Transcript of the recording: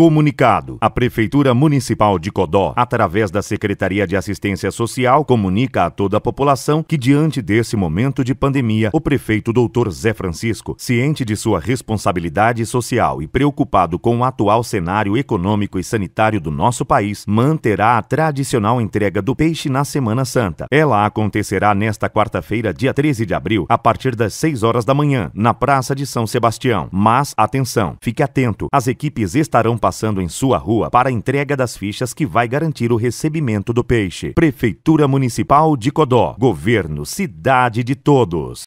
Comunicado. A Prefeitura Municipal de Codó, através da Secretaria de Assistência Social, comunica a toda a população que, diante desse momento de pandemia, o prefeito Dr. Zé Francisco, ciente de sua responsabilidade social e preocupado com o atual cenário econômico e sanitário do nosso país, manterá a tradicional entrega do peixe na Semana Santa. Ela acontecerá nesta quarta-feira, dia 13 de abril, a partir das 6 horas da manhã, na Praça de São Sebastião. Mas, atenção, fique atento, as equipes estarão passando passando em sua rua para entrega das fichas que vai garantir o recebimento do peixe. Prefeitura Municipal de Codó. Governo Cidade de Todos.